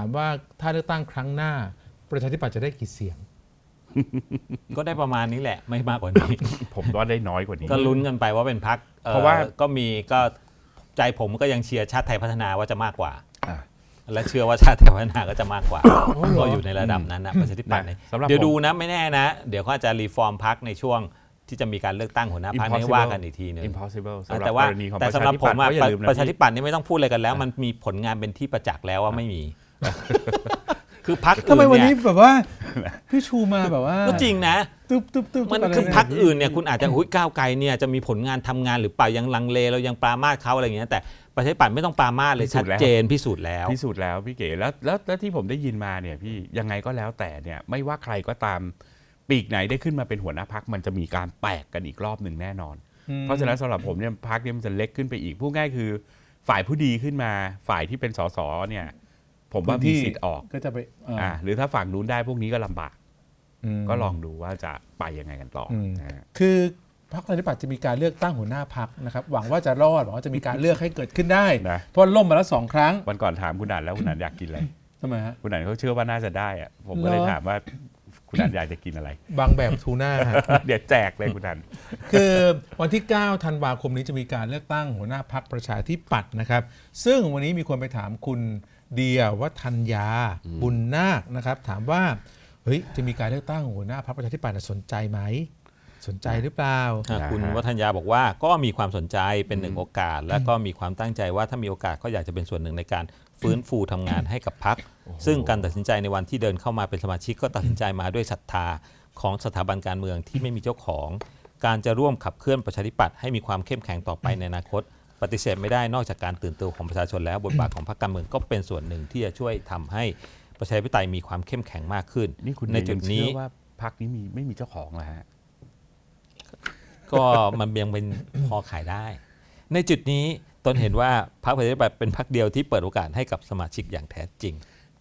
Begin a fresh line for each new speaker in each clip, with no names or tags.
ามว่าถ้าเลือกตั้งครั้งหน้า ประชาธิปัตย์จะได้กี่เสียง ก็ได้ประมาณนี้แหละไม่มากกว่านี้ผมว่าได้น้อยกว่านี้ ก็ลุ้นกันไปว่าเป็นพักเพราะว่าก็มีก็ใจผมก็ยังเชียร์ชาติไทยพัฒนาว่าจะมากกว่าและเชื่อว่าชาติไทยพัฒนาก็จะมากกว่า ก็อยู่ในระดับนั้นนะประชาธิปัตย์เดี๋ยวดูนะไม่แน่นะ เดี๋ยวเขาจะรีฟอร์มพักในช่วงที่จะมีการเลือกตั้งหัวหน้าพักไม่ว่ากันอีกทีนึง impossible แต่ว่าแต่สำหรับผมประชาธิปัตย์นี่ไม่ต้องพูดอะไรกันแล้ว มันมีผลงานเป็นที่ประจักษ์แล้วว่าไม่มีคือพักทำไมวันนี้แบบว่าพี่ชูมาแบบว่า ก็จริงนะตึ๊บตึ๊บตึ๊บมันคือพักอื่นเนี่ยคุณอาจจะหุ้ยก้าวไกลเนี่ยจะมีผลงานทำงานหรือเปล่ายังลังเลเรายังปรามาสเขาอะไรอย่างเงี้ยแต่ประชาศปัตไม่ต้องปรามาสเลยชัดเจนพิสูจน์แล้วพิสูจน์แล้ว พี่เก๋แล้ว
แล้วที่ผมได้ยินมาเนี่ย พี่ยังไงก็แล้วแต่เนี่ยไม่ว่าใครก็ตามปีกไหนได้ขึ้นมาเป็นหัวหน้าพักมันจะมีการแตกกันอีกรอบหนึ่งแน่นอน
เพราะฉะนั้นสำหรับผมเนี่
ยพักเนี่ยมันจะเล็กขึ้นไปอีกพูดง่ายคือ ฝ่ายผู้ดีขึ้นมาฝ่ายที่เป็นสสเนี่ยผมว่ามีสิทธิ์ออกก็จะไปอ่า หรือถ้าฝั่งนู้นได้พวกนี้ก็ลำบากก็ลองดูว่าจะ
ไปยังไงกันต่อคือพรรคปนุิปัตย์จะมีการเลือกตั้งหัวหน้าพรรคนะครับ หวังว่าจะรอดหวังว่าจะมีการเลือกใ
ห้เกิดขึ้นได้ เพราะล่มมาแล้วสองครั้ง วันก่อนถามคุณอันแล้วคุณอันอยากกินอะไรทำไมฮะ คุณอันเขาเชื่อว่าน่าจะได้อะผมก็เลยถามว่าคุณอันอยากจะกินอะไร บางแบบทูน่าเดี๋ยวแจกเลยคุณอัน
คือวันที่9ธันวาคมนี้จะมีการเลือกตั้งหัวหน้าพรรคประชาธิปัตย์นะครับ ซึ่งวันนี้มีคนไปถามคุณเดียวัฒนยาบุญนาคนะครับถามว่าเฮ้ยจะมีการเลือกตั้งหัวหน้าพรรคประชาธิปัตย์สนใจไหมสนใจหรือเปล่า คุณวัฒ
นยาบอกว่าก็มีความสนใจเป็นหนึ่งโอกาส และก็มีความตั้งใจว่าถ้ามีโอกาสก็อยากจะเป็นส่วนหนึ่งในการฟื้นฟูทำงานให้กับพรรคซึ่งการตัดสินใจในวันที่เดินเข้ามาเป็นสมาชิกก็ตัดสินใจมาด้วยศรัทธาของสถาบันการเมืองที่ไม่มีเจ้าของ การจะร่วมขับเคลื่อนประชาธิปัตย์ให้มีความเข้มแข็งต่อไปในอนาคตปฏิเสธไม่ได้นอกจากการตื่นตัวของประชาชนแล้วบทบาทของพรรคการเมืองก็เป็นส่วนหนึ่งที่จะช่วยทำให้ประชาธิปไตยมีความเข้มแข็งมากขึ้น นี่คุณในจุดนี้ว่
าพรรคนี้มีไม่มีเจ้าข
องแล้วฮะ ก็มันยังเป็นพอขายได้ ในจุดนี้ตนเห็นว่าพรรคประชาธิปไตยเป็นพรรคเดียวที่เปิดโอกาสให้กับสมาชิกอย่างแท้จริง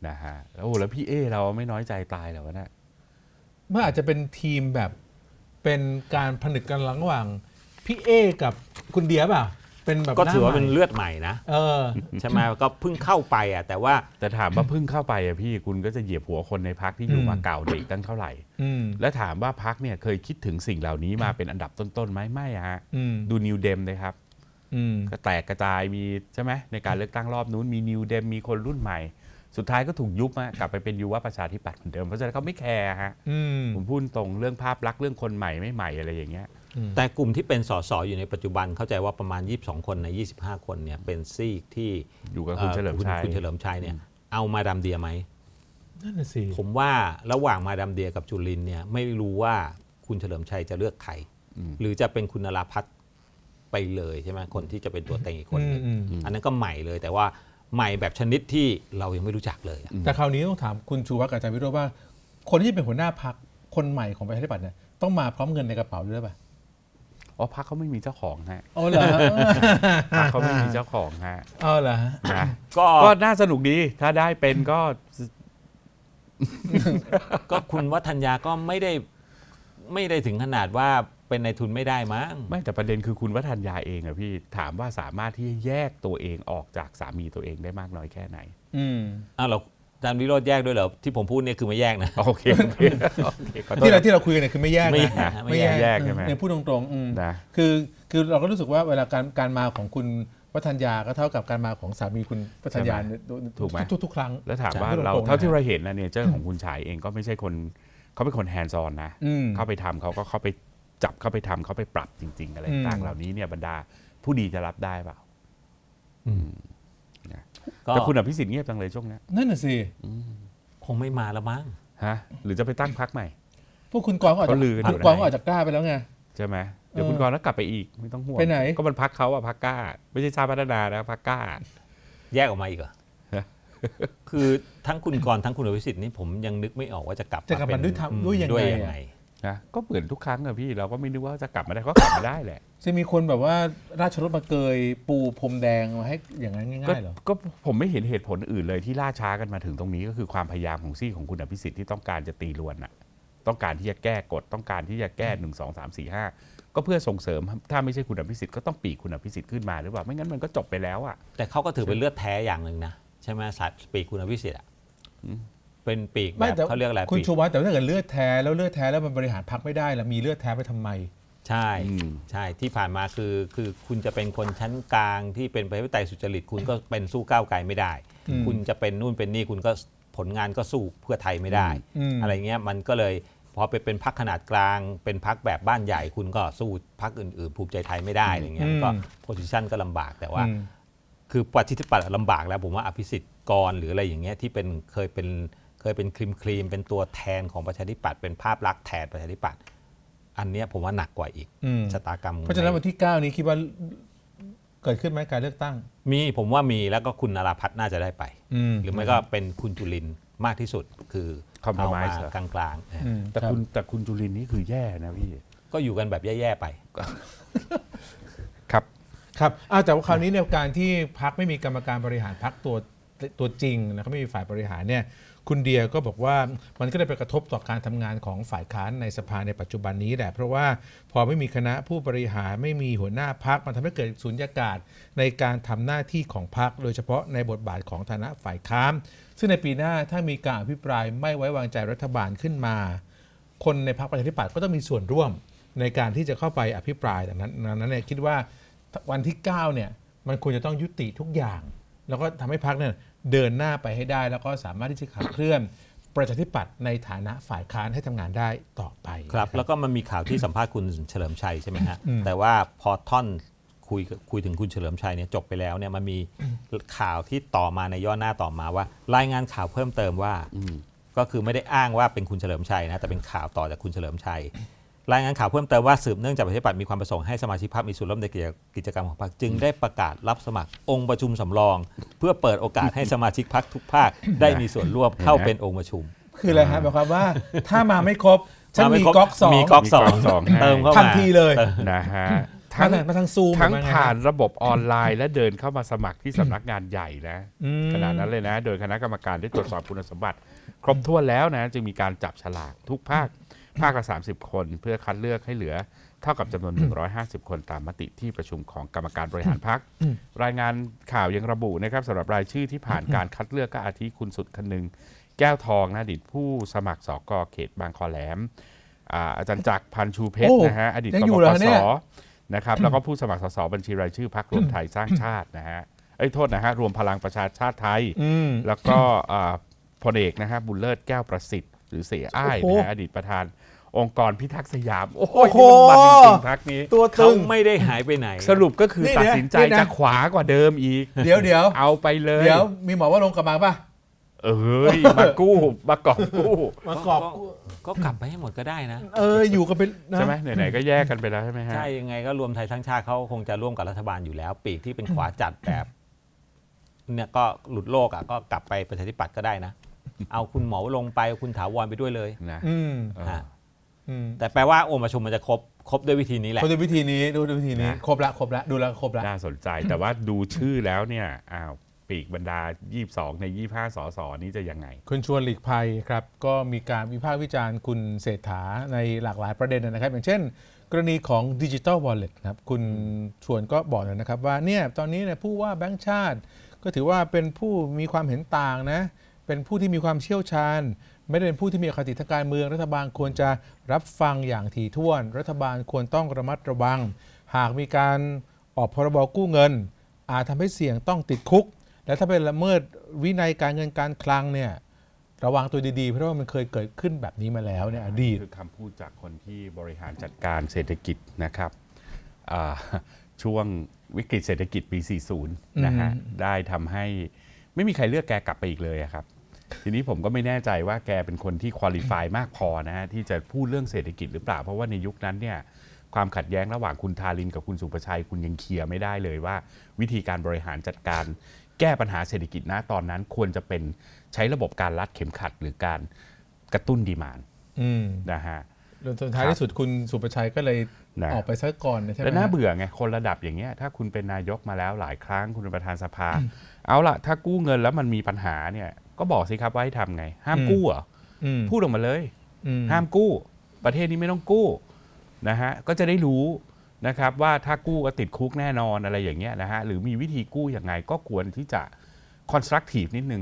นะฮะแล้วแล้วพี่เอ เราไม่น้อยใจตายหรอวะเนี่ย
มันอาจจะเป็นทีมแบบเป็นการผนึกกันระหว่างพี่เอ กับคุณเดียอ่ะป็นแบบก็ถือว่าเป็นเลื
อดใหม่นะเออใช่ไหมก็เพิ่งเข้าไปอ่ะแต่ว่าแต่ถามว่าเพ
ิ่งเข้าไปอ่ะพี่คุณก็จะเหยียบหัวคนในพักที่อยู่มาเก่าเด็กตั้งเท่าไหร่และถามว่าพักเนี่ยเคยคิดถึงสิ่งเหล่านี้มาเป็นอันดับต้นๆไหมไม่ฮะดูนิวเดมเลยครับก็แตกกระจายมีใช่ไหมในการเลือกตั้งรอบนู้นมีนิวเดมมีคนรุ่นใหม่สุดท้า
ยก็ถูกยุบกลับไปเป็นยูว่าประชาธิปัตย์เหมือนเดิมเพราะฉะนั้นเขาไม่แคร์ฮะผมพูดตรงเรื่องภาพลักษณ์เรื่องคนใหม่ไม่ใหม่อะไรอย่างเงี้ยแต่กลุ่มที่เป็นสสอยู่ในปัจจุบันเข้าใจว่าประมาณ 22 คนใน 25 คนเนี่ยเป็นซีกที่อยู่กับคุณเฉลิมชัยคุณเฉลิมชัยเนี่ยเอามาดามเดียไหมนั่นะสิผมว่าระหว่างมาดามเดียกับจุลินเนี่ยไม่รู้ว่าคุณเฉลิมชัยจะเลือกใครหรือจะเป็นคุณนราพัฒน์ไปเลยใช่ไหมคนที่จะเป็นตัวเต็งอีกคนนึงอันนั้นก็ใหม่เลย แต่ว่าใหม่แบบชนิดที่เรายังไม่รู้จักเลยแต่คร
าวนี้ต้องถามคุณชูวัฒน์กับอาจารย์วิโรจน์ว่า คนที่เป็นหัวหน้าพักคนใหม่ของประชาธิปัตย์เนี่ยต้องมาพร้อมเงินในกระเป๋าด้วยป่ะ
อ๋อพักเขาไม่มีเจ้าของฮะอ๋อเหรอพักเขาไม่มีเจ้าของฮะอ๋อเหรอนะก็น่าสนุกดี ถ้าได้เป็นก็
ก็คุณวัฒนยาก็ไม่ได้ ไม่ได้ถึงขนาดว่าเป็นในทุนไม่ได้มั้งไม่แต่ประเด็นคือคุณวัฒนยาเองอะพี่ ถามว่าสามารถที่ แยกตัวเองออกจากสามีตัวเองได้มากน้อยแค่ไหน อืมอ้าวเราจารย์วิโรจน์แยกด้วยเหรอที่ผมพูดเนี่ยคือไม่แยกนะโอเคที่เราที่เราคุยกันเนี่ยคือไม่แยกไม่แยกไม่แยกใช่ไหมเนี่ยพูดตรงๆนะ
คือ คือเราก็รู้สึกว่าเวลาการการมาของคุณวัฒนยาก็เท่ากับการมาของสามีคุณวัฒนยาถูกไหมทุกครั้งแล้วถามว่าเราเท่าที่เรา
เห็นนะเนี่ยเจ้าของคุณชายเองก็ไม่ใช่คนเขาเป็นคนแฮนด์ซอนนะเข้าไปทำเขาก็เข้าไปจับเข้าไปทำเขาไปปรับจริง ๆ อะไรต่างเหล่านี้เนี่ยบรรดาผู้ดีจะรับได้เปล่า อืมแต่คุณอภิสิทธิ์เงียบจังเลยช่วงนี้
นั่นน่ะสิคงไม่มาแล้วมั้ง
ฮะหรือจะไปตั้งพักใหม่พวกคุณกรก็ออกจะกรก็ออกจากกล้าไปแล้วไงใช่ไหมเดี๋ยวคุณกรก็กลับไปอีก ไม่ต้องห่วงไปไหนก็มันพักเขาอะพักกล้า
ไม่ใช่ชาติพัฒนานะพักกล้าแยกออกมาอีกเหรอคือทั้งคุณกรทั้งคุณอภิสิทธิ์นี่ผมยังนึกไม่ออกว่าจะกลับจะกลับมาด้วยทำด้วยยังไงนะก็เหมือนทุกครั้งอะพี่ เราก็ไม่นึกว่าจะกลับมาได้ก็กลับมาได้แหละ
จะมีคนแบบว่าราชรถมาเกยปูพรมแดงมาให้อย่างนั้น ง่ายๆเหรอ
ก็ผมไม่เห็นเหตุผลอื่นเลยที่ล่าช้ากันมาถึงตรงนี้ก็คือความพยายามของซี่ของคุณอภิสิทธิ์ที่ต้องการจะตีรวนอะต้องการที่จะแก้กฎต้องการที่จะแก้หนึ่งสองสามสี่ห้าก็เพื่อส่งเสริมถ้าไม่ใช่คุณอภิสิทธิ์ก็ต้องปีกคุณอภิสิทธิ์ขึ้นมา
หรือเปล่าไม่งั้นมันก็จบไปแล้วอะแต่เขาก็ถือเป็นเลือดแท้อย่างหนึ่งนะใช่ไหมสัตว์ปีกคุณอภิสิทธิ์อะเป็นปีกแบบเขาเรียกอะไรคุณชูว
ัฒน์แต่ถ้าเกิดเลือดแท้แล้วเลือดแท้แล้วมันบริหารพักไม่ได้ แล้วม
ีเลือดแท้ไปทำไม ใช่ใช่ที่ผ่านมาคือคือคุณจะเป็นคนชั้นกลางที่เป็นประชาธิปไตยสุจริตคุณก็เป็นสู้ก้าวไกลไม่ได้ คุณจะเป็นนู่นเป็นนี่คุณก็ผลงานก็สู้เพื่อไทยไม่ได้ อะไรเงี้ยมันก็เลยพอไปเป็นพักขนาดกลาง เป็นพักแบบบ้านใหญ่ คุณก็สู้พักอื่นๆ ภูมิใจไทยไม่ได้อะไรเงี้ยมันก็โพสิชันก็ลำบากแต่ว่า คือปฏิทิปัตย์ลำบากแล้วผมว่าอภิสิทธิ์กรหรืออะไรอย่างเงี้ยที่เป็นเคยเป็นเคยเป็นครีมครีมเป็นตัวแทนของประชาธิปัตย์เป็นภาพลักษณ์แทนประชาธิปัตย์อันนี้ผมว่าหนักกว่าอีกชะตากรรม เพราะฉะนั้น
วันที่9นี้คิดว่าเกิดขึ้นไหมการเ
ลือกตั้ง มีผมว่ามีแล้วก็คุณนราพัฒน่าจะได้ไปหรือไม่ก็เป็นคุณจุลินมากที่สุด คือเอามากลางๆ แต่คุณแต่คุณจุลินนี่คือแย่นะพี่ ก็อยู่กันแบบแย่ๆไปครับ
ครับอาแต่ว่าคราวนี้ในการที่พักไม่มีกรรมการบริหารพักตัวตัวจริงนะเขาไม่มีฝ่ายบริหารเนี่ยคุณเดียก็บอกว่ามันก็ได้ไปกระทบต่อการทำงานของฝ่ายค้านในสภาในปัจจุบันนี้ แหละเพราะว่าพอไม่มีคณะผู้บริหารไม่มีหัวหน้าพัก มันทำให้เกิดสุญญากาศในการทำหน้าที่ของพักโดยเฉพาะในบทบาทของฐานะฝ่ายค้านซึ่งในปีหน้าถ้ามีการอภิปรายไม่ไว้วางใจรัฐบาลขึ้นมา คนในพรรคประชาธิปัตย์ก็ต้องมีส่วนร่วมในการที่จะเข้าไปอภิปรายดังนั้นนั้นเนี่ยคิดว่าวันที่9เนี่ยมันควรจะต้องยุติทุกอย่าง แล้วก็ทำให้พักเนี่ยเดินหน้าไปให้ได้แล้วก็สามารถที่จะขับเคลื่อน ประชาธิปัตย์ในฐานะฝ่ายค้านให้ทำงานได้ต่อไป
ครับ แล้วก็มันมีข่าวที่สัมภาษณ์คุณเฉลิมชัยใช่ไหมฮะแต่ว่าพอท่อนคุยคุยถึงคุณเฉลิมชัยเนี่ยจบไปแล้วเนี่ยมันมีข่าวที่ต่อมาในย่อหน้าต่อมาว่า รายงานข่าวเพิ่มเติมว่าก็คือไม่ได้อ้างว่าเป็นคุณเฉลิมชัยนะแต่เป็นข่าวต่อจากคุณเฉลิมชัยรายงานข่าวเพิ่มเติมว่าสืบเนื่องจากประชาธิปัตย์มีความประสงค์ให้สมาชิกพรรคมีส่วนร่วมในกิจกรรมของพรรคจึงได้ประกาศรับสมัครองค์ประชุมสำรอง เพื่อเปิดโอกาสให้สมาชิกพรรคทุกภาคได้มีส่วนร่วมเข้าเป็นองค์ประชุม
คืออะไรฮะหมายความว่าถ้ามาไม่ครบฉันมีก๊อกสองมีก๊อกสองเติมเข้ามาทันทีเลยนะฮะทั้งมาทางซูมทั้งผ่านระบบออ
นไลน์ และเดินเข้ามาสมัครที่สำนักงานใหญ่นะขนาดนั้นเลยนะโดยคณะกรรมการได้ตรวจสอบคุณสมบัติ ครบถ้วนแล้วนะจึงมีการจับฉลากทุกภาคมากกว่า30 คน เพื่อคัดเลือกให้เหลือเท่ากับจำนวน 150 คนตามมติที่ประชุมของกรรมการบริหารพักรายงานข่าวยังระบุนะครับสำหรับรายชื่อที่ผ่านการคัดเลือกก็อาทิคุณสุดคนึงแก้วทองนะอดีตผู้สมัครสกเขตบางคอแหลมอาจารย์จักรพันชูเพชรนะฮะอดีตกรมปสนะครับแล้วก็ผู้สมัครสสบัญชีรายชื่อพักรวมไทยสร้างชาตินะฮะไอ้โทษนะฮะรวมพลังประชาชาติไทยแล้วก็พลเอกนะฮะบุญเลิศแก้วประสิทธิหรือเสียอ้ายนะอดีตประธาน องค์กรพิทักษ์สยาม โอ้โหี่มันมันจริงๆพักนี้ตัวเขาตึงไม่ได้หายไปไหน สรุปก็คือตัดสินใจจะขวากว่าเดิมอีก เดี๋ยวเดี๋ยวเอาไปเลยเดี๋ยว
มีหมอว่าลงกับมาป่ะ
เอ
้ย มากู้ มากอบกู้มากอบก็กลับไปให้หมดก็ได้นะ เออ อยู่กันเป
็นใช่ไหมไหนๆก็แยกกันไปแล้วใช่ไหมฮะใช่
ยังไงก็รวมไทยทั้งชาติเขาคงจะร่วมกับรัฐบาลอยู่แล้ว ปีกที่เป็นขวาจัดแบบ เนี่ยก็หลุดโลกอ่ะ ก็กลับไปประชาธิปัตย์ก็ได้นะเอาคุณหมอลงไป คุณถาวรไปด้วยเลยนะอืมฮะแต่แปลว่าองค์ประชุมมันจะครบ ครบด้วยวิธีนี้แหละครบด้วยวิ
ธีนี้ ดูด้วยวิธีนี้ ครบละครบละ ดูแล
ครบละ น่าสนใจ
แต่ว่าดูชื่อแล้วเนี่ย อ้าว ปีกบรรดา 22 ใน25สสอนี้จะยัง
ไง คุณชวนหลีกภัยครับ ก็มีการวิพากษ์วิจารณ์คุณเศรษฐาในหลากหลายประเด็นนะครับ อย่างเช่น กรณีของดิจิตอลวอลเล็ตครับ คุณชวนก็บอกนะครับ ว่าเนี่ย ตอนนี้เนี่ยผู้ว่าแบงค์ชาติ ก็ถือว่าเป็นผู้มีความเห็นต่างนะเป็นผู้ที่มีความเชี่ยวชาญ ไม่ได้เป็นผู้ที่มีอคติทางการเมือง รัฐบาลควรจะรับฟังอย่างถี่ถ้วน รัฐบาลควรต้องระมัดระวัง หากมีการออกพรบกู้เงิน อาจทำให้เสี่ยงต้องติดคุก และถ้าเป็นละเมิดวินัยการเงินการคลังเนี่ยระวังตัวดีๆ เพราะว่ามันเคยเกิดขึ้นแบบนี้มาแล้วเนี่อดีตคือคำพูดจากคนที่บริหารจัด
การเศรษฐกิจนะครับช่วงวิกฤตเศรษฐกิจปี 40 นะฮะได้ทำให้ไม่มีใครเลือกแกกลับไปอีกเลยครับทีนี้ผมก็ไม่แน่ใจว่าแกเป็นคนที่คุณลิฟายมากพอนะฮะ ที่จะพูดเรื่องเศรษฐกิจหรือเปล่า เพราะว่าในยุคนั้นเนี่ยความขัดแย้งระหว่างคุณทารินกับคุณสุประชัยคุณยังเคลียร์ไม่ได้เลยว่าวิธีการบริหารจัดการแก้ปัญหาเศรษฐกิจนะตอนนั้นควรจะเป็นใช้ระบบการรัดเข็มขัดหรือการกระตุ้นดีมานนะฮะสุดท้ายที่สุดคุณสุประชัยก็เลยนะออกไ
ปซะก่อนใช่ไหมแล้วน่าเบื่
อไงคนระดับอย่างเงี้ยถ้าคุณเป็นนายกมาแล้ว หลายครั้ง คุณเป็นประธานสภา เอาละถ้ากู้เงินแล้วมันมีปัญหาเนี่ยก็บอกสิครับว่าให้ทำไง ห้ามกู้เหรอ พูดออกมาเลย ห้ามกู้ ประเทศนี้ไม่ต้องกู้นะฮะ ก็จะได้รู้นะครับ ว่าถ้ากู้ก็ติดคุกแน่นอนอะไรอย่างเงี้ยนะฮะ
หรือมีวิธีกู้อย่างไงก็ควรที่จะคอนสตรักทีฟนิดนึง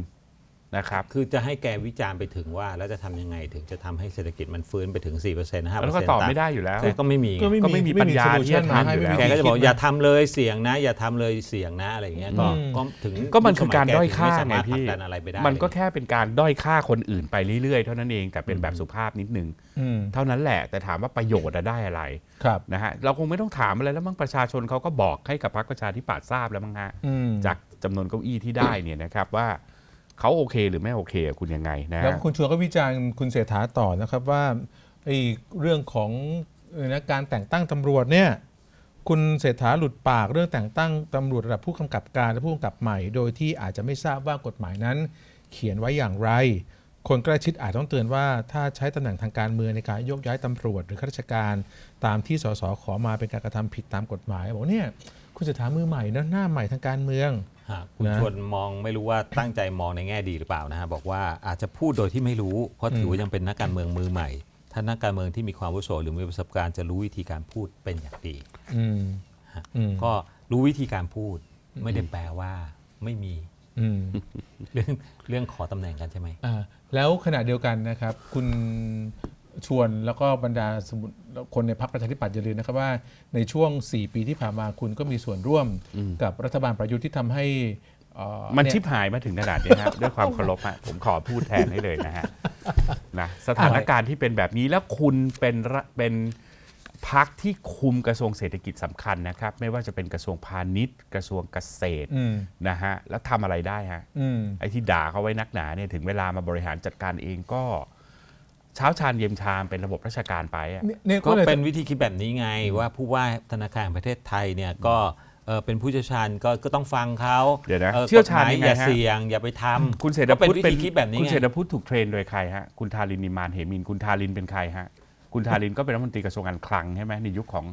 นะครับคือจะให้แกวิจารณ์ไปถึงว่า แล้วจะทำยังไงถึงจะทำให้เศรษฐกิจมันฟื้นไปถึง4%่เปอร์เซ็นต์ห้าเปอร์เซ็นต์ก็ตอบไม่ได้อยู่แล้วก็ไม่มีก็ไม่มีปัญญาที่จะทำอยู่แล้วแกก็จะบอกอย่าทำเลยเสี่ยงนะ อย่าทำเลยเสี่ยงนะอะไรอย่างเงี้ยก็ถึงก็มันคือการด้อยค่าไงพี่มันก็แค่เป็นการ
ด้อยค่าคนอื่นไปเรื่อยๆเท่านั้นเองแต่เป็นแบบสุภาพนิดนึงเท่านั้นแหละแต่ถามว่าประโยชน์ได้อะไรนะฮะเราคงไม่ต้องถามอะไรแล้วมั้งประชาชนเขาก็บอกให้กับพรรคประชาธิปัตย์ทราบแล้วมั้งฮะจากจำนวนเก้าอี้ที่ได้เนี่ยนะครับว่าเขาโอเคหรือไม่โอเคคุณยังไงนะแล้วคุณ
ชวนก็วิจารณ์คุณเสถาต่อนะครับว่าไอ้เรื่องของนะการแต่งตั้งตำรวจเนี่ยคุณเศรษฐาหลุดปากเรื่องแต่งตั้งตำรวจระดับผู้กำกับการและผู้กำกับใหม่โดยที่อาจจะไม่ทราบว่ากฎหมายนั้น เขียนไว้อย่างไร คนใกล้ชิดอาจต้องเตือนว่าถ้าใช้ตำแหน่งทางการเมืองในการยกย้ายตำรวจ หรือข้าราชการตามที่สสขอมาเป็นการกระทำผิดตามกฎหมายบอกเนี่ยคุณเศรษฐามือใหม่นะหน้าใหม่ทางการเมือง
คุณชวนมองไม่รู้ว่าตั้งใจมองในแง่ดีหรือเปล่านะฮะบอกว่าอาจจะพูดโดยที่ไม่รู้ เพราะถือยังเป็นนักการเมืองมือใหม่ ถ้านักการเมืองที่มีความวุโสหรือมีประสบการณ์จะรู้วิธีการพูดเป็นอย่างดีก็รู้วิธีการพูด ไม่ได้แปลว่าไม่มีเรื่องเรื่องขอตำแหน่งกันใช่ไหม
แล้วขณะเดียวกันนะครับ คุณชวน แล้วก็บรรดา สมุคนในพรรคประชาธิปัตย์อย่าลืมนะครับว่า ในช่วง 4 ปีที่ผ่านมาคุณก็มีส่วนร่วมกับรัฐบาลประยุทธ์ที่ทำให้ มันชิบหายมาถึงขนาดนี้ครับด้วยความเคารพ
ผมขอพูดแทนให้เลยนะฮะนะสถานการณ์ที่เป็นแบบนี้แล้วคุณเป็นเป็นพักที่คุมกระทรวงเศรษฐกิจสำคัญนะครับ ไม่ว่าจะเป็นกระทรวงพาณิชย์กระทรวงเกษตรนะฮะแล้วทำอะไรได้ฮะไอ้ที่ด่าเขาไว้นักหนาเนี่ยถึงเวลาม
าบริหารจัดการเองก็เช้าชาญเย็นชามเป็นระบบราชการไปก็เป็นวิธีคิดแบบนี้ไง ว่าผู้ว่าธนาคารประเทศไทยเนี่ยก็เป็นผู้เชี่ยวชาญก็ต้องฟังเขาเดี๋ยวนะเชี่ยวชาญอย่าเสี่ยง อย่าไปทำคุณเศรษฐพุทธเป็นคิดแบบนี้คุณเศรษฐ
พุทธถูกเทรนโดยใครฮะคุณ ทารินนิมานเหมินคุณทารินเป็นใครฮะคุณทารินก็เป็นรัฐมนตรีกระทรวงการคลังใช่ไหมในยุคของ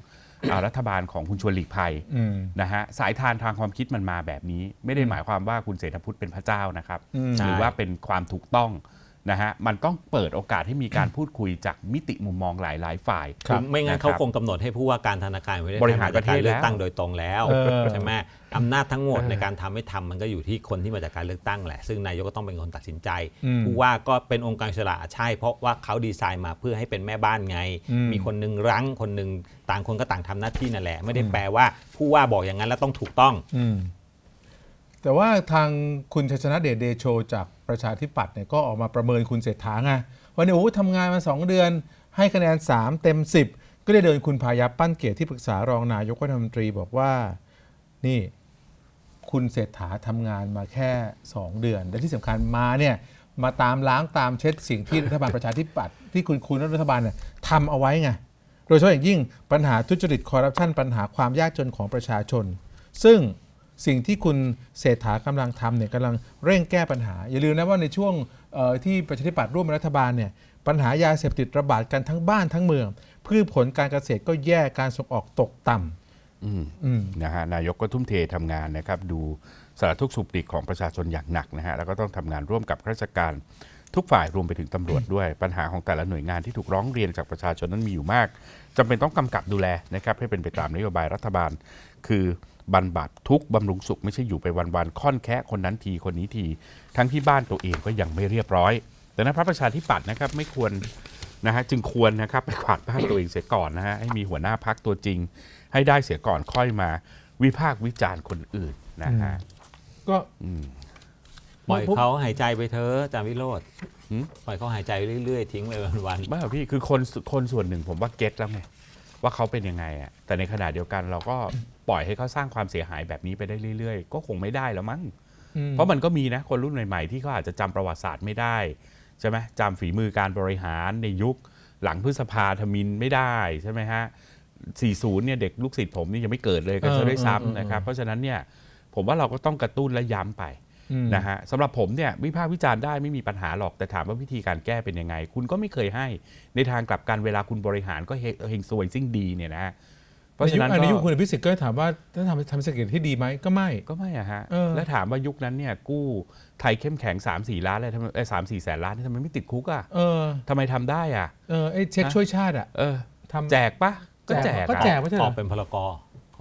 รัฐบาลของคุณชวนหลีกภัยนะฮะสายทานทางความคิดมันมาแบบนี้ไม่ได้หมายความว่าคุณเศรษฐพุทธเป็นพระเจ้านะครับหรือว่าเป็นความถูกต้องนะฮะมันต้องเปิดโอกาสให้มีการพูดคุยจากมิติมุมมองหลายหลายฝ่ายคไม่งั้นเขาคงก
ำหนดให้ผู้ว่าการธนาคารบริหารประเทศเลือกตั้งโดยตรงแล้วใช่ไหมอำนาจทั้งหมดในการทำไม่ทำมันก็อยู่ที่คนที่มาจากการเลือกตั้งแหละ ซึ่งนายกก็ต้องเป็นคนตัดสินใจ ผู้ว่าก็เป็นองค์การฉลาใช่เพราะว่าเขาดีไซน์มาเพื่อให้เป็นแม่บ้านไง มีคนนึงรั้ง คนนึงต่างคนก็ต่างทำหน้าที่นั่นแหละ ไม่ได้แปลว่าผู้ว่าบอกอย่างนั้นแล้วต้องถูกต้อง
แต่ว่าทางคุณชัยชนะเดชเดโช จากประชาธิปัตย์เนี่ย ก็ออกมาประเมินคุณเศรษฐาไงวันนี้โอ้ทำงานมา 2 เดือน ให้คะแนน3 เต็ม 10 ก็ได้เดินคุณพายัปั้นเกียรติที่ปรึกษารองนายกรัฐมนตรีบอกว่านี่คุณเศรษฐาทำงานมาแค่ 2 เดือน และที่สำคัญมาเนี่ย มาตามล้างตามเช็ดสิ่งที่รัฐบาลประชาธิปัตย์ที่คุณคุณรัฐบาลเนี่ยทำเอาไว้ไงโดยเฉพาะอย่างยิ่งปัญหาทุจริตคอร์รัปชัน ปัญหาความยากจนของประชาชน ซึ่งสิ่งที่คุณเศรษฐากำลังทำเนี่ยกำลังเร่งแก้ปัญหาอย่าลืมนะว่าในช่วงที่ประชาธิปัตย์ร่วมรัฐบาลเนี่ยปัญหายาเสพติดระบาดกันทั้งบ้านทั้งเมืองพืชผลการเกษตรก็แย่การส่งออกตกต่
ำ
นะฮะนายกก็ทุ่มเททำง
านนะครับ ดูสารทุกสุขดิกของประชาชนอย่างหนักนะฮะแล้วก็ต้องทำงานร่วมกับข้าราชการทุกฝ่ายรวมไปถึงตำรวจด้วยปัญหาของแต่ละหน่วยงานที่ถูกร้องเรียนจากประชาชนนั้นมีอยู่มากจำเป็นต้องกำกับดูแลนะครับให้เป็นไปตามนโยบายรัฐบาลคือบรรบัดทุกบำรุงสุขไม่ใช่อยู่ไปวันๆค่อนแค่คนนั้นทีคนนี้ทีทั้งที่บ้านตัวเองก็ยังไม่เรียบร้อยแต่นะพระประชาธิปัตย์นะครับ ไม่ควรนะฮะจึงควรนะครับ ไปขวาดบ้านตัวเองเสียก่อนนะฮะให้มีหัวหน้าพักตัวจริง ให้ได้เสียก่อนค่อยมา วิพากษ์วิจารณ์คนอื่นนะฮะ
ก็ปล่อยเขาหายใจไปเถอะอาจารย์วิโรธปล่อยเขาหายใจเรื่อยๆ ทิ้งไปวันๆไม่หรอก
พี่คือคนคนส่วนหนึ่งผมว่าเก็ตแล้วไงว่าเขาเป็นยังไงอะแต่ในขณะเดียวกันเราก็ปล่อยให้เขาสร้างความเสียหายแบบนี้ไปได้เรื่อยๆ ก็คงไม่ได้แล้วมั้ง เพราะมันก็มีนะคนรุ่นใหม่ๆ ที่เขาอาจจะจำประวัติศาสตร์ไม่ได้ใช่ไหมจำฝีมือการบริหารในยุคหลังพฤษภาธมินไม่ได้ ใช่ไหมฮะ40เนี่ยเด็กลูกศิษย์ผมนี่ยังไม่เกิดเลยก็จะได้วยซ้ำนะครับ เพราะฉะนั้นเนี่ยผมว่าเราก็ต้องกระตุ้นและย้ำไปนะฮะสำหรับผมเนี่ยวิพากษ์วิจารณ์ได้ไม่มีปัญหาหรอกแต่ถามว่าวิธีการแก้เป็นยังไง คุณก็ไม่เคยให้ในทางกลับกันเวลาคุณบริหารก็เฮงซวยซิ่งดีเนี่ยนะ
เพราะฉะนั้นในยุคคุณพิสิทธิ์ก็ถามว่าถ้าทำทำเศรษฐกิจที่ดีไหม ก็ไ
ม่ก็ไม่อะฮะ แล้วถามว่ายุคนั้นเนี่ย กู้ไทยเข้มแข็ง 3 4ล้านอะไรทำไมสามสี่แสนล้านทำไมไม่ติดคุกอ่ะทำไมทำได้อ่ะ
เออไอ้เช็คช่วยชาติอ
ออทำแจ
กปะก็แจกก็แจก่ออกเป็นพลกร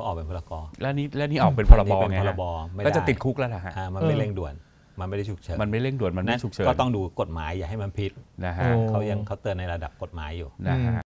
เออกเป็นพรกร
แล้วนี่แล้วนี่ออกเป็นพรบไงพรบก็จะติดคุกแล้วนะฮะมันไม่เร่งด่วน
มันไม่ได้ฉุกเฉินมันไม่เร่งด่วนมันไม่ฉุกเฉิน ก็ต้องดูกฎหมายอย่าให้มันผิดนะฮะเขายังเขาเตือนในระดับกฎหมายอยู่นะฮะ